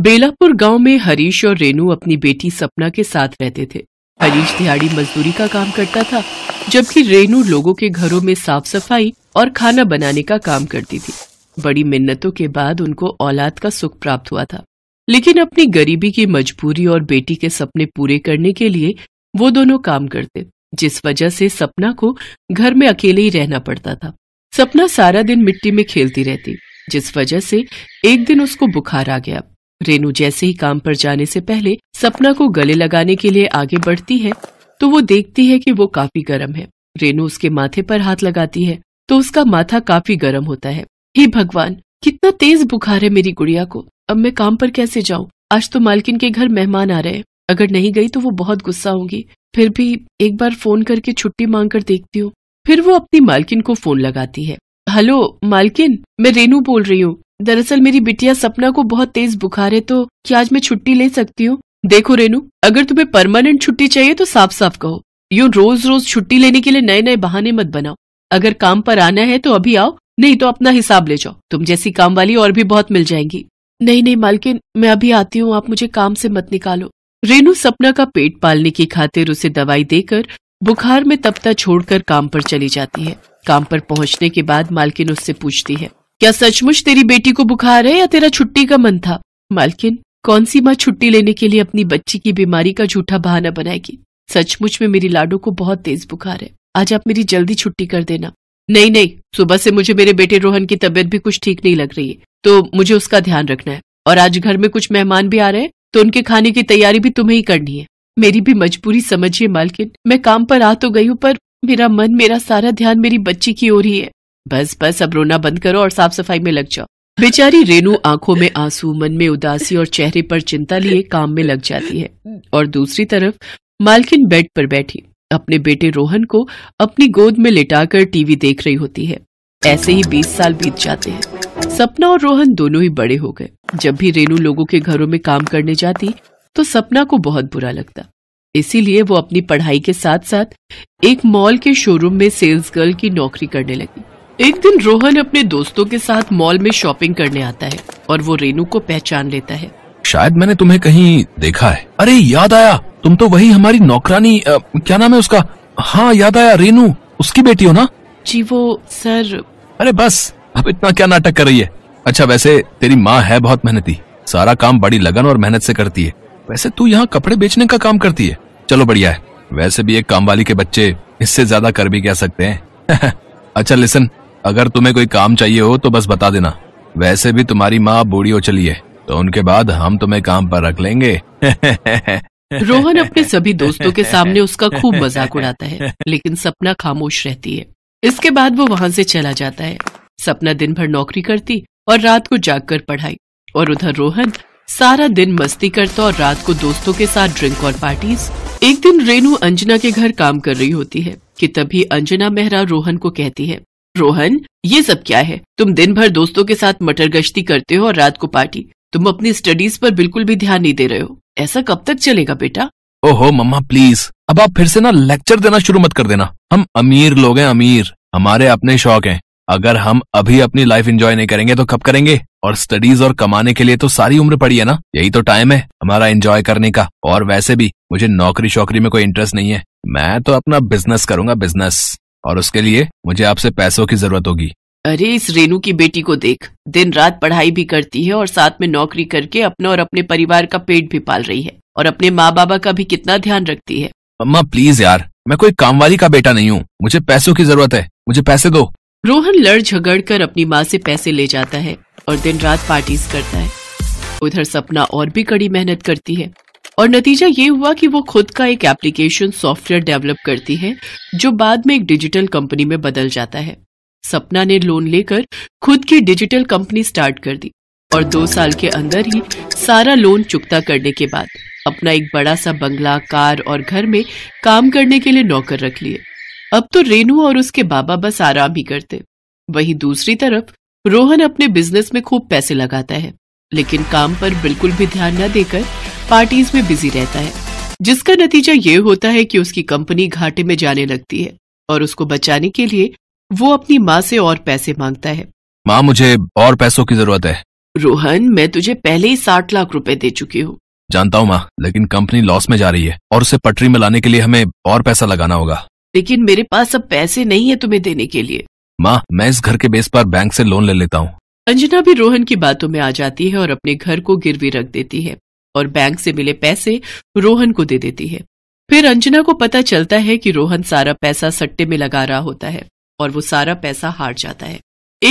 बेलापुर गांव में हरीश और रेनू अपनी बेटी सपना के साथ रहते थे हरीश दिहाड़ी मजदूरी का काम करता था जबकि रेनू लोगों के घरों में साफ सफाई और खाना बनाने का काम करती थी बड़ी मिन्नतों के बाद उनको औलाद का सुख प्राप्त हुआ था लेकिन अपनी गरीबी की मजबूरी और बेटी के सपने पूरे करने के लिए वो दोनों काम करते जिस वजह से सपना को घर में अकेले ही रहना पड़ता था सपना सारा दिन मिट्टी में खेलती रहती जिस वजह से एक दिन उसको बुखार आ गया रेनू जैसे ही काम पर जाने से पहले सपना को गले लगाने के लिए आगे बढ़ती है तो वो देखती है कि वो काफी गर्म है रेनू उसके माथे पर हाथ लगाती है तो उसका माथा काफी गर्म होता है हे भगवान कितना तेज बुखार है मेरी गुड़िया को अब मैं काम पर कैसे जाऊँ आज तो मालकिन के घर मेहमान आ रहे हैं अगर नहीं गई तो वो बहुत गुस्सा होंगी फिर भी एक बार फोन करके छुट्टी मांग कर देखती हूँ फिर वो अपनी मालकिन को फोन लगाती है हेलो मालकिन मैं रेनू बोल रही हूँ दरअसल मेरी बिटिया सपना को बहुत तेज बुखार है तो क्या आज मैं छुट्टी ले सकती हूँ देखो रेनू अगर तुम्हें परमानेंट छुट्टी चाहिए तो साफ साफ कहो यूँ रोज रोज छुट्टी लेने के लिए नए नए बहाने मत बनाओ अगर काम पर आना है तो अभी आओ नहीं तो अपना हिसाब ले जाओ तुम जैसी काम वाली और भी बहुत मिल जाएंगी नहीं नहीं मालकिन मैं अभी आती हूँ आप मुझे काम से मत निकालो रेनू सपना का पेट पालने की खातिर उसे दवाई देकर बुखार में तपता छोड़कर काम पर चली जाती है काम पर पहुंचने के बाद मालकिन उससे पूछती है क्या सचमुच तेरी बेटी को बुखार है या तेरा छुट्टी का मन था मालकिन कौन सी माँ छुट्टी लेने के लिए अपनी बच्ची की बीमारी का झूठा बहाना बनाएगी सचमुच में मेरी लाडो को बहुत तेज बुखार है आज आप मेरी जल्दी छुट्टी कर देना नहीं नहीं सुबह से मुझे मेरे बेटे रोहन की तबीयत भी कुछ ठीक नहीं लग रही है तो मुझे उसका ध्यान रखना है और आज घर में कुछ मेहमान भी आ रहे हैं तो उनके खाने की तैयारी भी तुम्हें ही करनी है मेरी भी मजबूरी समझिए मालकिन मैं काम पर आ तो गई हूँ पर मेरा मन मेरा सारा ध्यान मेरी बच्ची की ओर ही है बस बस अब रोना बंद करो और साफ सफाई में लग जाओ बेचारी रेनू आंखों में आंसू मन में उदासी और चेहरे पर चिंता लिए काम में लग जाती है और दूसरी तरफ मालकिन बेड पर बैठी अपने बेटे रोहन को अपनी गोद में लिटाकर टीवी देख रही होती है ऐसे ही बीस साल बीत जाते हैं सपना और रोहन दोनों ही बड़े हो गए जब भी रेनू लोगों के घरों में काम करने जाती तो सपना को बहुत बुरा लगता इसीलिए वो अपनी पढ़ाई के साथ साथ एक मॉल के शोरूम में सेल्स गर्ल की नौकरी करने लगी एक दिन रोहन अपने दोस्तों के साथ मॉल में शॉपिंग करने आता है और वो रेनू को पहचान लेता है शायद मैंने तुम्हें कहीं देखा है अरे याद आया तुम तो वही हमारी नौकरानी आ, क्या नाम है उसका हाँ याद आया रेनू उसकी बेटी हो ना जी वो सर अरे बस अब इतना क्या नाटक कर रही है अच्छा वैसे तेरी माँ है बहुत मेहनती सारा काम बड़ी लगन और मेहनत से करती है वैसे तू यहाँ कपड़े बेचने का काम करती है चलो बढ़िया है वैसे भी एक काम वाली के बच्चे इससे ज्यादा कर भी क्या सकते हैं अच्छा लिसन अगर तुम्हें कोई काम चाहिए हो तो बस बता देना वैसे भी तुम्हारी माँ बूढ़ी हो चली है तो उनके बाद हम तुम्हें काम पर रख लेंगे रोहन अपने सभी दोस्तों के सामने उसका खूब मजाक उड़ाता है लेकिन सपना खामोश रहती है इसके बाद वो वहाँ से चला जाता है सपना दिन भर नौकरी करती और रात को जागकर पढ़ाई और उधर रोहन सारा दिन मस्ती करता और रात को दोस्तों के साथ ड्रिंक और पार्टीज एक दिन रेनू अंजना के घर काम कर रही होती है कि तभी अंजना मेहरा रोहन को कहती है रोहन ये सब क्या है तुम दिन भर दोस्तों के साथ मटर गश्ती करते हो और रात को पार्टी तुम अपनी स्टडीज पर बिल्कुल भी ध्यान नहीं दे रहे हो ऐसा कब तक चलेगा बेटा ओहो मम्मा प्लीज अब आप फिर से ना लेक्चर देना शुरू मत कर देना हम अमीर लोग हैं अमीर हमारे अपने शौक हैं अगर हम अभी अपनी लाइफ एंजॉय नहीं करेंगे तो कब करेंगे और स्टडीज और कमाने के लिए तो सारी उम्र पड़ी है ना यही तो टाइम है हमारा एंजॉय करने का और वैसे भी मुझे नौकरी शौकरी में कोई इंटरेस्ट नहीं है मैं तो अपना बिजनेस करूंगा बिजनेस और उसके लिए मुझे आपसे पैसों की जरूरत होगी अरे इस रेनू की बेटी को देख दिन रात पढ़ाई भी करती है और साथ में नौकरी करके अपना और अपने परिवार का पेट भी पाल रही है और अपने माँ बाबा का भी कितना ध्यान रखती है अम्मा प्लीज यार मैं कोई कामवाली का बेटा नहीं हूँ मुझे पैसों की जरूरत है मुझे पैसे दो रोहन लड़ झगड़ कर अपनी माँ से पैसे ले जाता है और दिन रात पार्टीज करता है उधर सपना और भी कड़ी मेहनत करती है और नतीजा ये हुआ कि वो खुद का एक एप्लीकेशन सॉफ्टवेयर डेवलप करती है जो बाद में एक डिजिटल कंपनी में बदल जाता है सपना ने लोन लेकर खुद की डिजिटल कंपनी स्टार्ट कर दी और दो साल के अंदर ही सारा लोन चुकता करने के बाद अपना एक बड़ा सा बंगला कार और घर में काम करने के लिए नौकर रख लिए अब तो रेनू और उसके बाबा बस आराम ही करते वहीं दूसरी तरफ रोहन अपने बिजनेस में खूब पैसे लगाता है लेकिन काम पर बिल्कुल भी ध्यान न देकर पार्टीज में बिजी रहता है जिसका नतीजा ये होता है कि उसकी कंपनी घाटे में जाने लगती है और उसको बचाने के लिए वो अपनी माँ से और पैसे मांगता है माँ मुझे और पैसों की जरूरत है रोहन मैं तुझे पहले ही साठ लाख रुपए दे चुकी हूँ जानता हूँ माँ लेकिन कंपनी लॉस में जा रही है और उसे पटरी में लाने के लिए हमें और पैसा लगाना होगा लेकिन मेरे पास अब पैसे नहीं है तुम्हें देने के लिए माँ मैं इस घर के बेस पर बैंक से लोन ले लेता हूँ अंजना भी रोहन की बातों में आ जाती है और अपने घर को गिरवी रख देती है और बैंक से मिले पैसे रोहन को दे देती है फिर अंजना को पता चलता है कि रोहन सारा पैसा सट्टे में लगा रहा होता है और वो सारा पैसा हार जाता है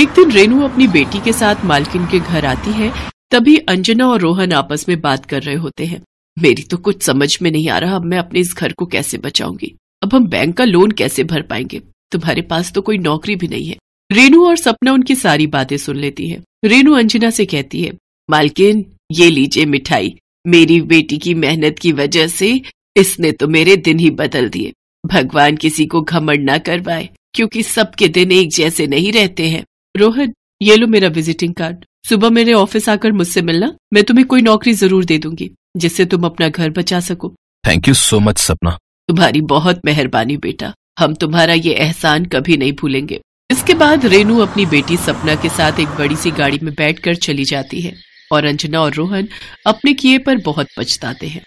एक दिन रेनू अपनी बेटी के साथ मालकिन के घर आती है तभी अंजना और रोहन आपस में बात कर रहे होते हैं मेरी तो कुछ समझ में नहीं आ रहा अब मैं अपने इस घर को कैसे बचाऊंगी अब हम बैंक का लोन कैसे भर पाएंगे तुम्हारे पास तो कोई नौकरी भी नहीं है रेनू और सपना उनकी सारी बातें सुन लेती है रेनू अंजना से कहती है मालकिन ये लीजिए मिठाई मेरी बेटी की मेहनत की वजह से इसने तो मेरे दिन ही बदल दिए भगवान किसी को घमंड ना करवाए क्योंकि सबके दिन एक जैसे नहीं रहते हैं रोहन ये लो मेरा विजिटिंग कार्ड सुबह मेरे ऑफिस आकर मुझसे मिलना मैं तुम्हें कोई नौकरी जरूर दे दूंगी जिससे तुम अपना घर बचा सको थैंक यू सो मच सपना तुम्हारी बहुत मेहरबानी बेटा हम तुम्हारा ये एहसान कभी नहीं भूलेंगे इसके बाद रेनू अपनी बेटी सपना के साथ एक बड़ी सी गाड़ी में बैठकर चली जाती है और अंजना और रोहन अपने किए पर बहुत पछताते हैं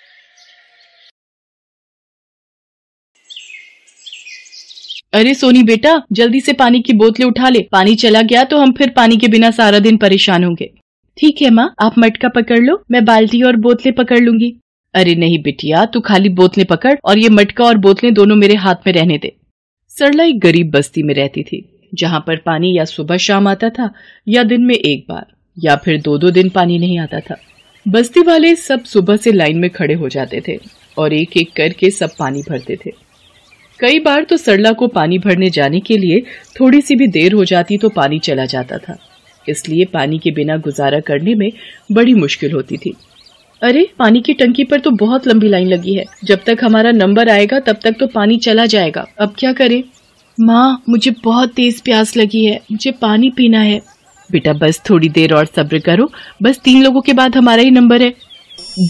अरे सोनी बेटा जल्दी से पानी की बोतलें उठा ले पानी चला गया तो हम फिर पानी के बिना सारा दिन परेशान होंगे ठीक है माँ आप मटका पकड़ लो मैं बाल्टी और बोतलें पकड़ लूंगी अरे नहीं बिटिया तू खाली बोतलें पकड़ और ये मटका और बोतलें दोनों मेरे हाथ में रहने दे सरला एक गरीब बस्ती में रहती थी जहां पर पानी या सुबह शाम आता था या दिन में एक बार या फिर दो दो दिन पानी नहीं आता था बस्ती वाले सब सुबह से लाइन में खड़े हो जाते थे और एक एक करके सब पानी भरते थे कई बार तो सरला को पानी भरने जाने के लिए थोड़ी सी भी देर हो जाती तो पानी चला जाता था इसलिए पानी के बिना गुजारा करने में बड़ी मुश्किल होती थी अरे पानी की टंकी पर तो बहुत लंबी लाइन लगी है जब तक हमारा नंबर आएगा तब तक तो पानी चला जाएगा अब क्या करें माँ मुझे बहुत तेज प्यास लगी है मुझे पानी पीना है बेटा बस थोड़ी देर और सब्र करो बस तीन लोगों के बाद हमारा ही नंबर है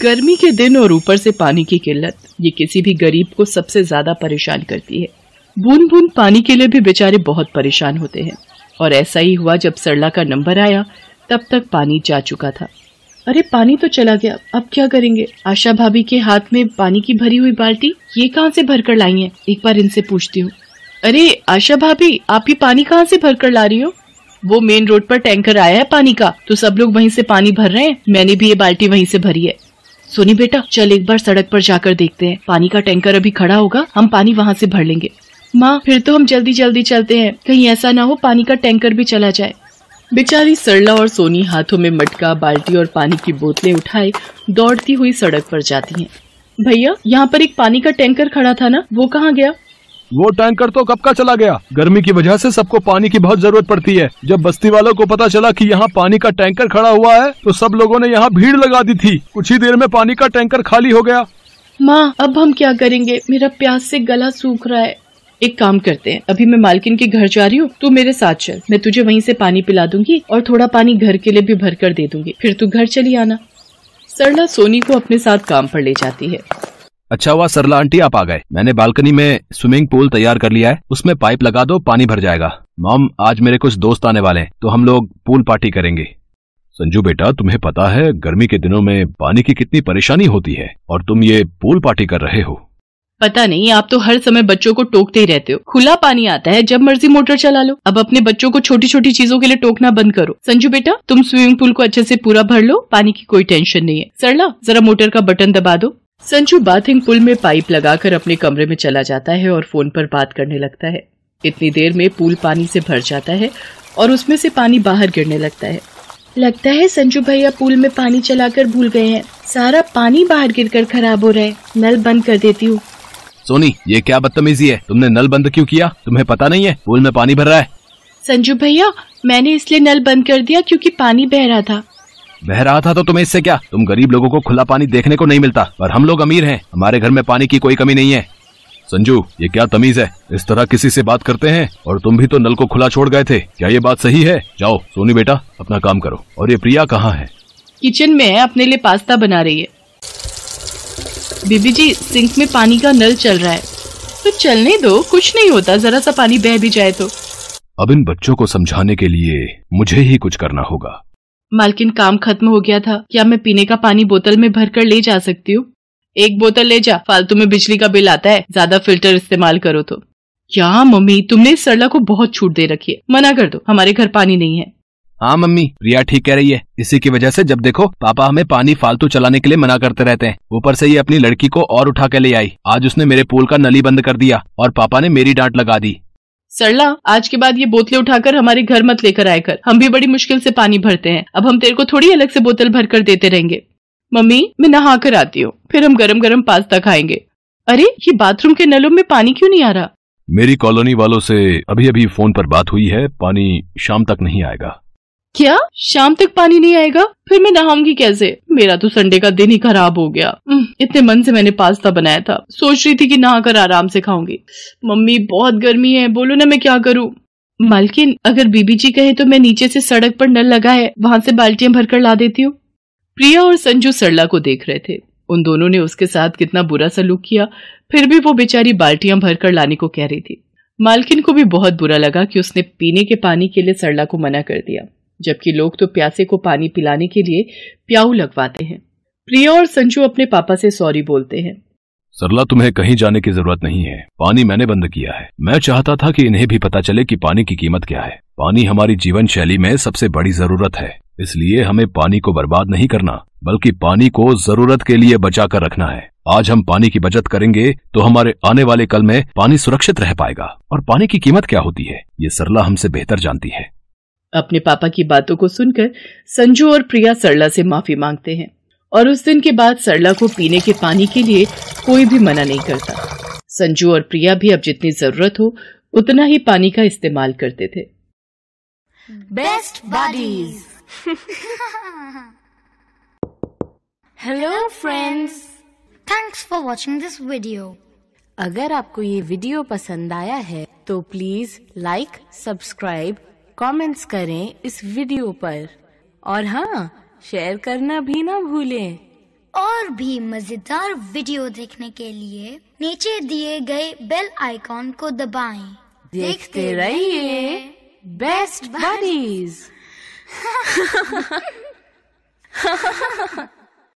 गर्मी के दिन और ऊपर से पानी की किल्लत ये किसी भी गरीब को सबसे ज्यादा परेशान करती है बूंद बूंद पानी के लिए भी बेचारे बहुत परेशान होते हैं और ऐसा ही हुआ जब सरला का नंबर आया तब तक पानी जा चुका था अरे पानी तो चला गया अब क्या करेंगे आशा भाभी के हाथ में पानी की भरी हुई बाल्टी ये कहाँ से भर कर लाई है एक बार इनसे पूछती हूँ अरे आशा भाभी आप ये पानी कहाँ से भर कर ला रही हो वो मेन रोड पर टैंकर आया है पानी का तो सब लोग वहीं से पानी भर रहे हैं मैंने भी ये बाल्टी वहीं से भरी है सोनी बेटा चल एक बार सड़क पर जाकर देखते हैं पानी का टैंकर अभी खड़ा होगा हम पानी वहाँ से भर लेंगे माँ फिर तो हम जल्दी जल्दी चलते हैं कहीं ऐसा ना हो पानी का टैंकर भी चला जाए बेचारी सरला और सोनी हाथों में मटका बाल्टी और पानी की बोतलें उठाए दौड़ती हुई सड़क पर जाती हैं। भैया यहाँ पर एक पानी का टैंकर खड़ा था ना वो कहाँ गया वो टैंकर तो कब का चला गया गर्मी की वजह से सबको पानी की बहुत जरूरत पड़ती है जब बस्ती वालों को पता चला कि यहाँ पानी का टैंकर खड़ा हुआ है तो सब लोगों ने यहाँ भीड़ लगा दी थी कुछ ही देर में पानी का टैंकर खाली हो गया माँ अब हम क्या करेंगे मेरा प्यास से गला सूख रहा है एक काम करते हैं अभी मैं मालकिन के घर जा रही हूँ तू मेरे साथ चल मैं तुझे वहीं से पानी पिला दूंगी और थोड़ा पानी घर के लिए भी भर कर दे दूंगी फिर तू घर चली आना सरला सोनी को अपने साथ काम पर ले जाती है अच्छा हुआ सरला आंटी आप आ गए मैंने बालकनी में स्विमिंग पूल तैयार कर लिया है उसमें पाइप लगा दो पानी भर जाएगा मॉम आज मेरे कुछ दोस्त आने वाले हैं तो हम लोग पूल पार्टी करेंगे संजू बेटा तुम्हें पता है गर्मी के दिनों में पानी की कितनी परेशानी होती है और तुम ये पूल पार्टी कर रहे हो पता नहीं आप तो हर समय बच्चों को टोकते ही रहते हो खुला पानी आता है जब मर्जी मोटर चला लो अब अपने बच्चों को छोटी छोटी चीजों के लिए टोकना बंद करो संजू बेटा तुम स्विमिंग पूल को अच्छे से पूरा भर लो पानी की कोई टेंशन नहीं है सरला जरा मोटर का बटन दबा दो संजू बाथिंग पुल में पाइप लगाकर अपने कमरे में चला जाता है और फोन पर बात करने लगता है इतनी देर में पूल पानी से भर जाता है और उसमें से पानी बाहर गिरने लगता है लगता है संजू भैया पूल में पानी चलाकर भूल गए हैं सारा पानी बाहर गिरकर खराब हो रहा है नल बंद कर देती हूँ सोनी ये क्या बदतमीजी है तुमने नल बंद क्यों किया तुम्हें पता नहीं है पूल में पानी भर रहा है संजू भैया मैंने इसलिए नल बंद कर दिया क्योंकि पानी बह रहा था बह रहा था तो तुम्हें इससे क्या तुम गरीब लोगों को खुला पानी देखने को नहीं मिलता पर हम लोग अमीर हैं हमारे घर में पानी की कोई कमी नहीं है संजू ये क्या तमीज है इस तरह किसी से बात करते हैं और तुम भी तो नल को खुला छोड़ गए थे क्या ये बात सही है जाओ सोनी बेटा अपना काम करो और ये प्रिया कहाँ है किचन में है अपने लिए पास्ता बना रही है बीबी जी सिंक में पानी का नल चल रहा है तो चलने दो कुछ नहीं होता जरा सा पानी बह भी जाए तो अब इन बच्चों को समझाने के लिए मुझे ही कुछ करना होगा मालकिन काम खत्म हो गया था क्या मैं पीने का पानी बोतल में भर कर ले जा सकती हूँ एक बोतल ले जा फालतू में बिजली का बिल आता है ज्यादा फिल्टर इस्तेमाल करो तो क्या मम्मी तुमने इस सरला को बहुत छूट दे रखी है मना कर दो हमारे घर पानी नहीं है हाँ मम्मी प्रिया ठीक कह रही है इसी की वजह से जब देखो पापा हमें पानी फालतू चलाने के लिए मना करते रहते हैं ऊपर से ये अपनी लड़की को और उठा के ले आई आज उसने मेरे पूल का नली बंद कर दिया और पापा ने मेरी डांट लगा दी सरला आज के बाद ये बोतलें उठाकर हमारे घर मत लेकर आए कर हम भी बड़ी मुश्किल से पानी भरते हैं अब हम तेरे को थोड़ी अलग से बोतल भर कर देते रहेंगे मम्मी मैं नहा कर आती हूँ फिर हम गरम गरम पास्ता खाएंगे अरे ये बाथरूम के नलों में पानी क्यों नहीं आ रहा मेरी कॉलोनी वालों से अभी अभी फोन पर बात हुई है पानी शाम तक नहीं आएगा क्या शाम तक पानी नहीं आएगा फिर मैं नहाऊंगी कैसे मेरा तो संडे का दिन ही खराब हो गया इतने मन से मैंने पास्ता बनाया था सोच रही थी कि नहाकर आराम से खाऊंगी मम्मी बहुत गर्मी है बोलो ना मैं क्या करूं मालकिन अगर बीबी जी कहे तो मैं नीचे से सड़क पर नल लगा है वहां से बाल्टियां भरकर ला देती हूँ प्रिया और संजू सरला को देख रहे थे उन दोनों ने उसके साथ कितना बुरा सलूक किया फिर भी वो बेचारी बाल्टियां भरकर लाने को कह रही थी मालकिन को भी बहुत बुरा लगा कि उसने पीने के पानी के लिए सरला को मना कर दिया जबकि लोग तो प्यासे को पानी पिलाने के लिए प्याऊ लगवाते हैं प्रिया और संजू अपने पापा से सॉरी बोलते हैं सरला तुम्हें कहीं जाने की जरूरत नहीं है पानी मैंने बंद किया है मैं चाहता था कि इन्हें भी पता चले कि पानी की कीमत क्या है पानी हमारी जीवन शैली में सबसे बड़ी जरूरत है इसलिए हमें पानी को बर्बाद नहीं करना बल्कि पानी को जरूरत के लिए बचा कर रखना है आज हम पानी की बचत करेंगे तो हमारे आने वाले कल में पानी सुरक्षित रह पाएगा और पानी की कीमत क्या होती है ये सरला हमसे बेहतर जानती है अपने पापा की बातों को सुनकर संजू और प्रिया सरला से माफी मांगते हैं और उस दिन के बाद सरला को पीने के पानी के लिए कोई भी मना नहीं करता संजू और प्रिया भी अब जितनी जरूरत हो उतना ही पानी का इस्तेमाल करते थे best bodies hello friends thanks for watching this video अगर आपको ये वीडियो पसंद आया है तो प्लीज लाइक सब्सक्राइब कमेंट्स करें इस वीडियो पर और हाँ शेयर करना भी ना भूलें और भी मजेदार वीडियो देखने के लिए नीचे दिए गए बेल आइकॉन को दबाएं। देखते, रहिए बेस्ट बडीज